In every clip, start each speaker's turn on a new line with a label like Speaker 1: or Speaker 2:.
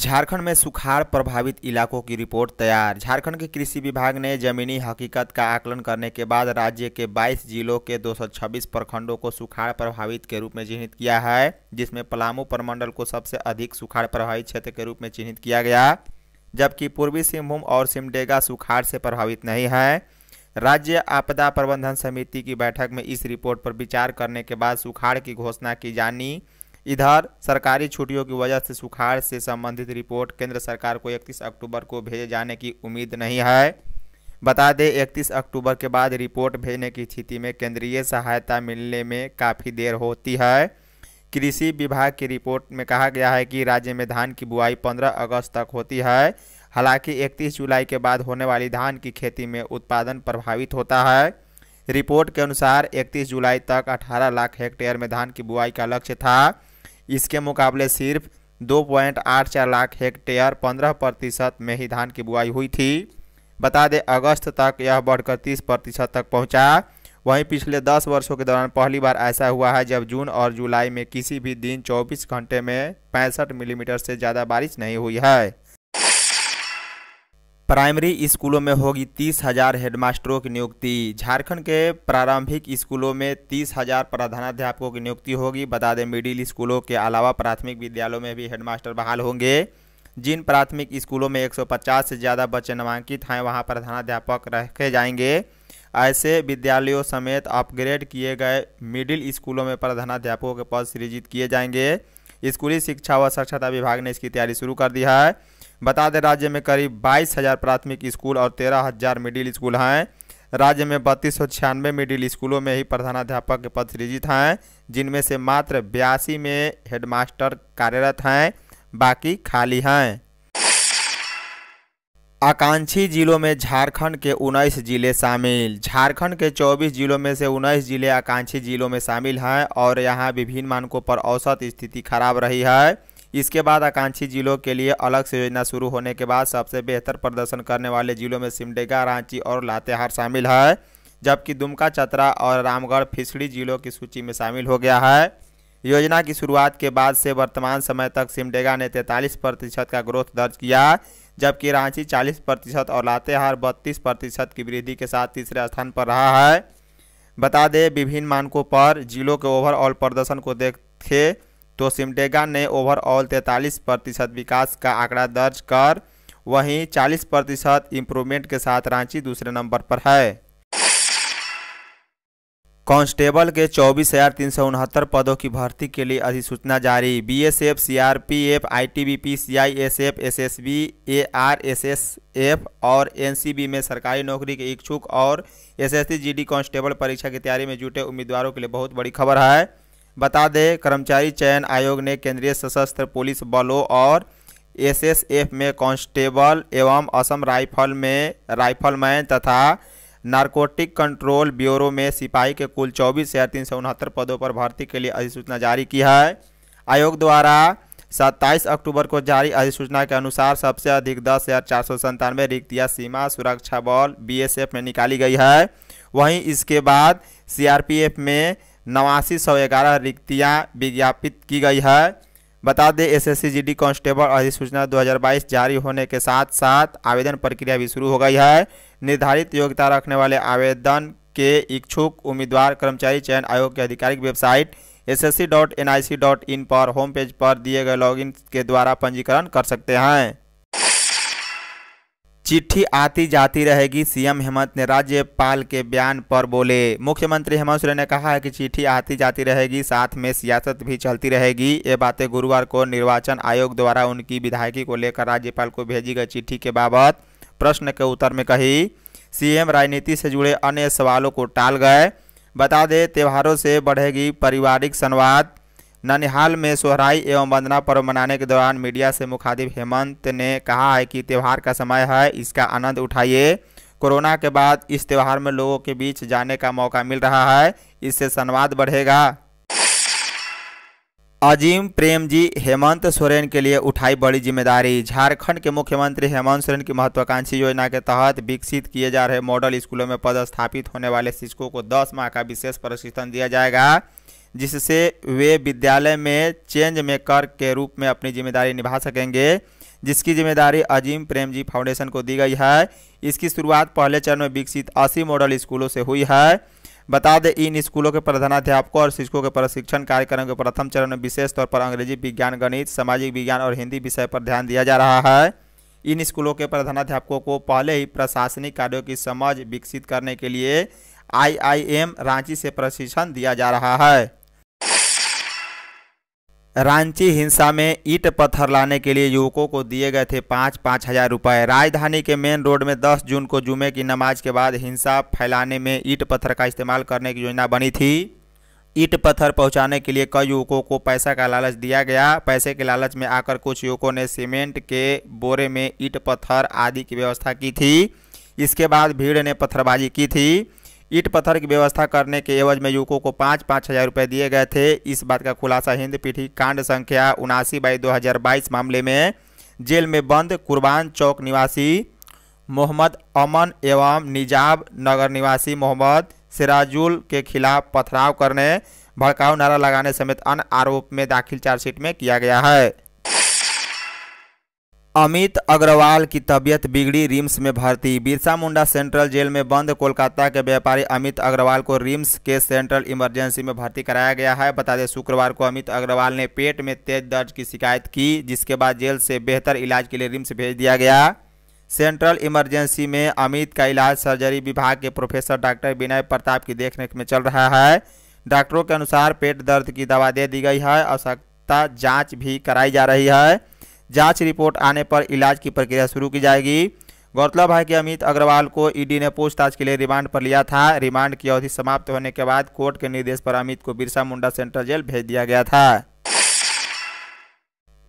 Speaker 1: झारखंड में सुखाड़ प्रभावित इलाकों की रिपोर्ट तैयार झारखंड के कृषि विभाग ने जमीनी हकीकत का आकलन करने के बाद राज्य के 22 जिलों के 226 प्रखंडों को सुखाड़ प्रभावित के रूप में चिन्हित किया है जिसमें पलामू प्रमंडल को सबसे अधिक सुखाड़ प्रभावित क्षेत्र के रूप में चिन्हित किया गया जबकि पूर्वी सिंहभूम और सिमडेगा सुखाड़ से प्रभावित नहीं है राज्य आपदा प्रबंधन समिति की बैठक में इस रिपोर्ट पर विचार करने के बाद सुखाड़ की घोषणा की जानी इधर सरकारी छुट्टियों की वजह से सुखाड़ से संबंधित रिपोर्ट केंद्र सरकार को 31 अक्टूबर को भेजे जाने की उम्मीद नहीं है बता दें 31 अक्टूबर के बाद रिपोर्ट भेजने की स्थिति में केंद्रीय सहायता मिलने में काफ़ी देर होती है कृषि विभाग की रिपोर्ट में कहा गया है कि राज्य में धान की बुआई 15 अगस्त तक होती है हालांकि 31 जुलाई के बाद होने वाली धान की खेती में उत्पादन प्रभावित होता है रिपोर्ट के अनुसार 31 जुलाई तक 18 लाख हेक्टेयर में धान की बुआई का लक्ष्य था इसके मुकाबले सिर्फ दो पॉइंट आठ चार लाख हेक्टेयर पंद्रह प्रतिशत में ही धान की बुआई हुई थी बता दें अगस्त तक यह बढ़कर तीस प्रतिशत तक पहुंचा वहीं पिछले दस वर्षों के दौरान पहली बार ऐसा हुआ है जब जून और जुलाई में किसी भी दिन चौबीस घंटे में पैंसठ मिलीमीटर से ज़्यादा बारिश नहीं हुई है प्राइमरी स्कूलों में होगी तीस हजार हेडमास्टरों की नियुक्ति झारखंड के प्रारंभिक स्कूलों में तीस हजार प्रधानाध्यापकों की नियुक्ति होगी बता दें मिडिल स्कूलों के अलावा प्राथमिक विद्यालयों में भी हेडमास्टर बहाल होंगे जिन प्राथमिक स्कूलों में 150 से ज़्यादा बच्चे नामांकित हैं वहां प्रधानाध्यापक रखे जाएंगे ऐसे विद्यालयों समेत अपग्रेड किए गए मिडिल स्कूलों में प्रधानाध्यापकों के पद सृजित किए जाएंगे स्कूली शिक्षा व साक्षरता विभाग ने इसकी तैयारी शुरू कर दी है बता दें राज्य में करीब बाईस हज़ार प्राथमिक स्कूल और तेरह हज़ार मिडिल स्कूल हैं राज्य में बत्तीस सौ छियानवे मिडिल स्कूलों में ही प्रधानाध्यापक के पद सृजित हैं जिनमें से मात्र बयासी में हेडमास्टर कार्यरत हैं बाकी खाली हैं आकांक्षी जिलों में झारखंड के उन्नीस जिले शामिल झारखंड के 24 जिलों में से उन्नीस जिले आकांक्षी जिलों में शामिल हैं और यहां विभिन्न मानकों पर औसत स्थिति खराब रही है इसके बाद आकांक्षी जिलों के लिए अलग से योजना शुरू होने के बाद सबसे बेहतर प्रदर्शन करने वाले जिलों में सिमडेगा रांची और लातेहार शामिल है जबकि दुमका चतरा और रामगढ़ फिसड़ी जिलों की सूची में शामिल हो गया है योजना की शुरुआत के बाद से वर्तमान समय तक सिमडेगा ने तैंतालीस प्रतिशत का ग्रोथ दर्ज किया जबकि रांची 40 प्रतिशत और लातेहार 32 प्रतिशत की वृद्धि के साथ तीसरे स्थान पर रहा है बता दें विभिन्न मानकों पर जिलों के ओवरऑल प्रदर्शन को देखे तो सिमडेगा ने ओवरऑल तैंतालीस प्रतिशत विकास का आंकड़ा दर्ज कर वहीं 40 प्रतिशत इम्प्रूवमेंट के साथ रांची दूसरे नंबर पर है कांस्टेबल के चौबीस हज़ार तीन सौ उनहत्तर पदों की भर्ती के लिए अधिसूचना जारी BSF, CRPF, ITBP, CISF, SSB, AR SSF और एनसीबी में सरकारी नौकरी के इच्छुक और एसएससी जीडी कांस्टेबल परीक्षा की तैयारी में जुटे उम्मीदवारों के लिए बहुत बड़ी खबर है बता दें कर्मचारी चयन आयोग ने केंद्रीय सशस्त्र पुलिस बलों और एसएसएफ में कांस्टेबल एवं असम राइफल में राइफलमैन तथा नारकोटिक कंट्रोल ब्यूरो में सिपाही के कुल चौबीस हज़ार तीन सौ उनहत्तर पदों पर भर्ती के लिए अधिसूचना जारी की है आयोग द्वारा 27 अक्टूबर को जारी अधिसूचना के अनुसार सबसे अधिक दस हज़ार चार सौ संतानवे रिक्तियाँ सीमा सुरक्षा बल बीएसएफ में निकाली गई है वहीं इसके बाद सीआरपीएफ में नवासी सौ ग्यारह रिक्तियाँ विज्ञापित की गई है बता दें एस एस सी कांस्टेबल अधिसूचना 2022 जारी होने के साथ साथ आवेदन प्रक्रिया भी शुरू हो गई है निर्धारित योग्यता रखने वाले आवेदन के इच्छुक उम्मीदवार कर्मचारी चयन आयोग की आधिकारिक website S S C dot N I C in पर होम पेज पर दिए गए लॉगिन के द्वारा पंजीकरण कर सकते हैं चिट्ठी आती जाती रहेगी सीएम हेमंत ने राज्यपाल के बयान पर बोले मुख्यमंत्री हेमंत सोरेन ने कहा है कि चिट्ठी आती जाती रहेगी साथ में सियासत भी चलती रहेगी ये बातें गुरुवार को निर्वाचन आयोग द्वारा उनकी विधायकी को लेकर राज्यपाल को भेजी गई चिट्ठी के बाबत प्रश्न के उत्तर में कही सीएम राजनीति से जुड़े अन्य सवालों को टाल गए बता दें त्योहारों से बढ़ेगी पारिवारिक संवाद ननिहाल में सोहराई एवं वंदना पर्व मनाने के दौरान मीडिया से मुखातिब हेमंत ने कहा है कि त्यौहार का समय है इसका आनंद उठाइए कोरोना के बाद इस त्यौहार में लोगों के बीच जाने का मौका मिल रहा है इससे संवाद बढ़ेगा अजीम प्रेम जी हेमंत सोरेन के लिए उठाई बड़ी जिम्मेदारी झारखंड के मुख्यमंत्री हेमंत सोरेन की महत्वाकांक्षी योजना के तहत विकसित किए जा रहे मॉडल स्कूलों में पदस्थापित होने वाले शिक्षकों को 10 माह का विशेष प्रशिक्षण दिया जाएगा जिससे वे विद्यालय में चेंज मेकर के रूप में अपनी जिम्मेदारी निभा सकेंगे जिसकी जिम्मेदारी अजीम प्रेम जी फाउंडेशन को दी गई है इसकी शुरुआत पहले चरण में विकसित अस्सी मॉडल स्कूलों से हुई है बता दें इन स्कूलों के प्रधानाध्यापकों और शिक्षकों के प्रशिक्षण कार्यक्रम के प्रथम चरण में विशेष तौर पर अंग्रेजी विज्ञान गणित सामाजिक विज्ञान और हिंदी विषय पर ध्यान दिया जा रहा है इन स्कूलों के प्रधानाध्यापकों को पहले ही प्रशासनिक कार्यों की समझ विकसित करने के लिए आईआईएम रांची से प्रशिक्षण दिया जा रहा है रांची हिंसा में ईट पत्थर लाने के लिए युवकों को दिए गए थे पाँच पाँच हज़ार रुपये राजधानी के मेन रोड में 10 जून को जुमे की नमाज के बाद हिंसा फैलाने में ईट पत्थर का इस्तेमाल करने की योजना बनी थी ईट पत्थर पहुंचाने के लिए कई युवकों को पैसा का लालच दिया गया पैसे के लालच में आकर कुछ युवकों ने सीमेंट के बोरे में ईट पत्थर आदि की व्यवस्था की थी इसके बाद भीड़ ने पत्थरबाजी की थी ईट पत्थर की व्यवस्था करने के एवज में युवकों को पाँच पाँच हज़ार रुपये दिए गए थे इस बात का खुलासा हिंद पीठी कांड संख्या उनासी बाई दो हज़ार बाईस मामले में जेल में बंद कुर्बान चौक निवासी मोहम्मद अमन एवं निजाब नगर निवासी मोहम्मद सिराजुल के खिलाफ पथराव करने भड़काऊ नारा लगाने समेत अन्य आरोप में दाखिल चार्जशीट में किया गया है अमित अग्रवाल की तबीयत बिगड़ी रिम्स में भर्ती बिरसा मुंडा सेंट्रल जेल में बंद कोलकाता के व्यापारी अमित अग्रवाल को रिम्स के सेंट्रल इमरजेंसी में भर्ती कराया गया है बता दें शुक्रवार को अमित अग्रवाल ने पेट में तेज दर्द की शिकायत की जिसके बाद जेल से बेहतर इलाज के लिए रिम्स भेज दिया गया सेंट्रल इमरजेंसी में अमित का इलाज सर्जरी विभाग के प्रोफेसर डॉक्टर विनय प्रताप की देखरेख में चल रहा है डॉक्टरों के अनुसार पेट दर्द की दवा दे दी गई है आवश्यकता जाँच भी कराई जा रही है जांच रिपोर्ट आने पर इलाज की प्रक्रिया शुरू की जाएगी गौरतलब है कि अमित अग्रवाल को ईडी ने पूछताछ के लिए रिमांड पर लिया था रिमांड की अवधि समाप्त होने के बाद कोर्ट के निर्देश पर अमित को बिरसा मुंडा सेंट्रल जेल भेज दिया गया था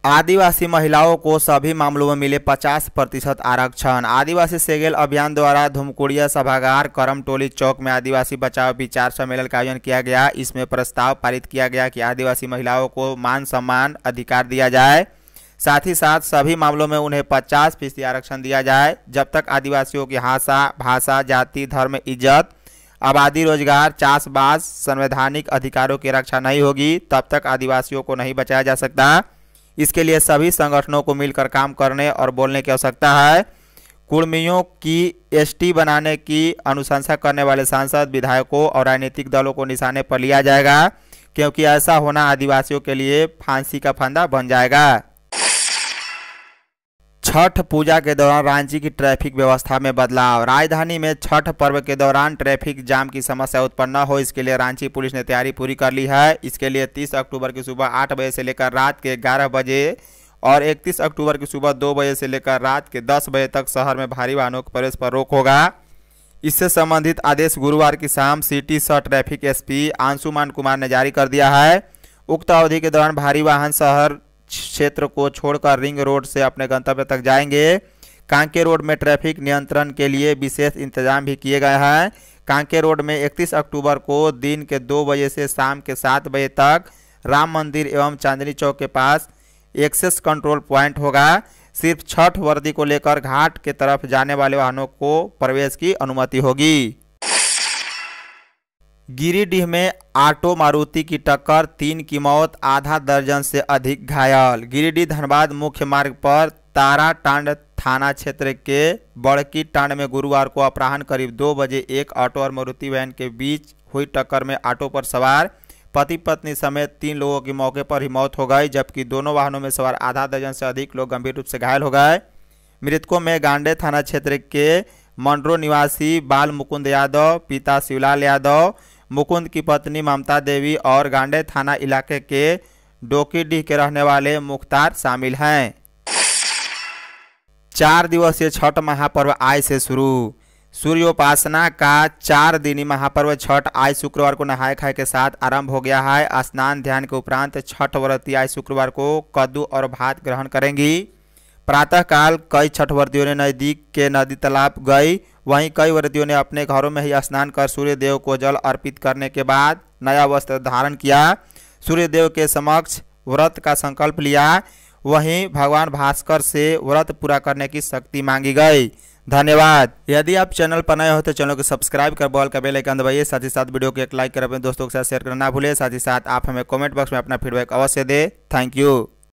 Speaker 1: आदिवासी महिलाओं को सभी मामलों में मिले 50 प्रतिशत आरक्षण आदिवासी सेगेल अभियान द्वारा धुमकुड़िया सभागार करम टोली चौक में आदिवासी बचाव विचार सम्मेलन का आयोजन किया गया इसमें प्रस्ताव पारित किया गया कि आदिवासी महिलाओं को मान सम्मान अधिकार दिया जाए साथ ही साथ सभी मामलों में उन्हें पचास फीसदी आरक्षण दिया जाए जब तक आदिवासियों की हाशा भाषा जाति धर्म इज्जत आबादी रोजगार चाषबास संवैधानिक अधिकारों की रक्षा नहीं होगी तब तक आदिवासियों को नहीं बचाया जा सकता इसके लिए सभी संगठनों को मिलकर काम करने और बोलने की आवश्यकता है कुर्मियों की एसटी बनाने की अनुशंसा करने वाले सांसद विधायकों और राजनीतिक दलों को निशाने पर लिया जाएगा क्योंकि ऐसा होना आदिवासियों के लिए फांसी का फंदा बन जाएगा छठ पूजा के दौरान रांची की ट्रैफिक व्यवस्था में बदलाव राजधानी में छठ पर्व के दौरान ट्रैफिक जाम की समस्या उत्पन्न हो इसके लिए रांची पुलिस ने तैयारी पूरी कर ली है इसके लिए 30 अक्टूबर की सुबह 8 बजे से लेकर रात के 11 बजे और 31 अक्टूबर की सुबह 2 बजे से लेकर रात के 10 बजे तक शहर में भारी वाहनों के प्रवेश पर रोक होगा इससे संबंधित आदेश गुरुवार की शाम सिटी सह ट्रैफिक एस आंशुमान कुमार ने जारी कर दिया है उक्त अवधि के दौरान भारी वाहन शहर क्षेत्र को छोड़कर रिंग रोड से अपने गंतव्य तक जाएंगे कांके रोड में ट्रैफिक नियंत्रण के लिए विशेष इंतजाम भी किए गए हैं कांके रोड में 31 अक्टूबर को दिन के दो बजे से शाम के सात बजे तक राम मंदिर एवं चांदनी चौक के पास एक्सेस कंट्रोल पॉइंट होगा सिर्फ छठ वर्दी को लेकर घाट के तरफ जाने वाले वाहनों को प्रवेश की अनुमति होगी गिरिडीह में ऑटो मारुति की टक्कर तीन की मौत आधा दर्जन से अधिक घायल गिरिडीह धनबाद मुख्य मार्ग पर तारा टांड थाना क्षेत्र के बड़की टांड में गुरुवार को अपराहन करीब दो बजे एक ऑटो और मारुति वैन के बीच हुई टक्कर में ऑटो पर सवार पति पत्नी समेत तीन लोगों की मौके पर ही मौत हो गई जबकि दोनों वाहनों में सवार आधा दर्जन से अधिक लोग गंभीर रूप से घायल हो गए मृतकों में गांडे थाना क्षेत्र के मंडरो निवासी बाल मुकुंद यादव पिता शिवलाल यादव मुकुंद की पत्नी ममता देवी और गांडे थाना इलाके के डोकीडीह के रहने वाले मुख्तार शामिल हैं चार दिवसीय छठ महापर्व आज से शुरू सूर्योपासना का चार दिनी महापर्व छठ आज शुक्रवार को नहाए खाए के साथ आरंभ हो गया है स्नान ध्यान के उपरांत छठ व्रती आज शुक्रवार को कद्दू और भात ग्रहण करेंगी प्रातःकाल कई छठ व्रतियों ने नज़दीक के नदी तालाब गई वहीं कई व्रतियों ने अपने घरों में ही स्नान कर सूर्य देव को जल अर्पित करने के बाद नया वस्त्र धारण किया सूर्य देव के समक्ष व्रत का संकल्प लिया वहीं भगवान भास्कर से व्रत पूरा करने की शक्ति मांगी गई धन्यवाद यदि आप चैनल पर नए हो तो चैनल को सब्सक्राइब कर बॉल का बेल आइकन दबाइए साथ ही साथ वीडियो को एक लाइक कर अपने दोस्तों के साथ शेयर करना ना भूलें साथ ही साथ आप हमें कमेंट बॉक्स में अपना फीडबैक अवश्य दें थैंक यू